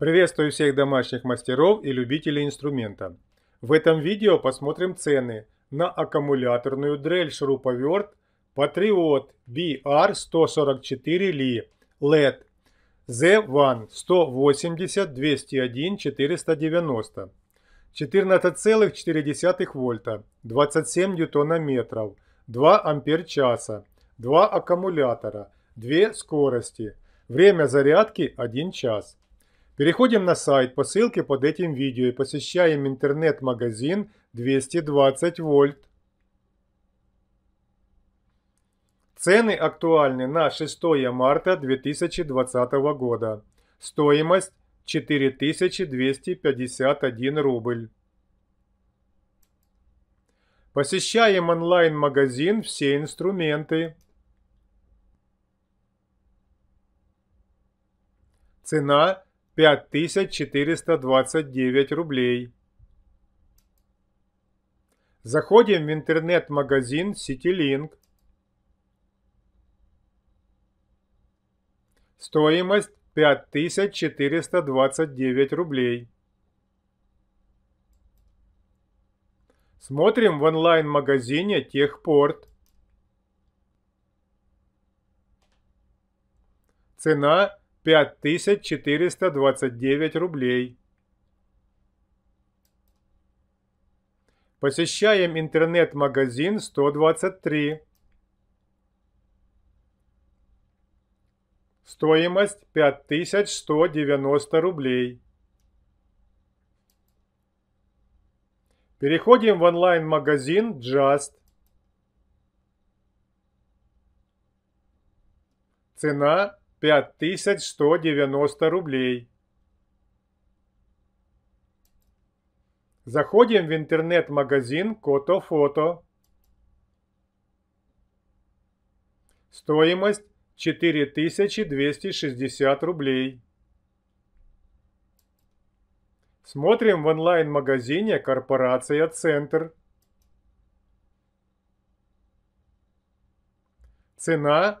Приветствую всех домашних мастеров и любителей инструмента. В этом видео посмотрим цены на аккумуляторную дрель шуруповерт Patriot BR144 Li LED Z1 180 201 490 14,4 вольта 27 Ньютонометров, 2 ампер часа 2 аккумулятора 2 скорости Время зарядки 1 час Переходим на сайт по ссылке под этим видео и посещаем интернет-магазин 220 вольт. Цены актуальны на 6 марта 2020 года. Стоимость 4251 рубль. Посещаем онлайн-магазин «Все инструменты». Цена 5429 рублей. Заходим в интернет-магазин CityLink. Стоимость 5429 рублей. Смотрим в онлайн-магазине Техпорт. Цена 5429 рублей. Посещаем интернет-магазин 123. Стоимость 5190 рублей. Переходим в онлайн-магазин Just. Цена 5190 рублей. Заходим в интернет-магазин Котофото. Стоимость 4260 рублей. Смотрим в онлайн-магазине «Корпорация Центр». Цена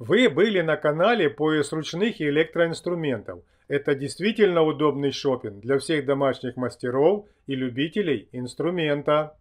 Вы были на канале «Пояс ручных и электроинструментов». Это действительно удобный шопинг для всех домашних мастеров и любителей инструмента.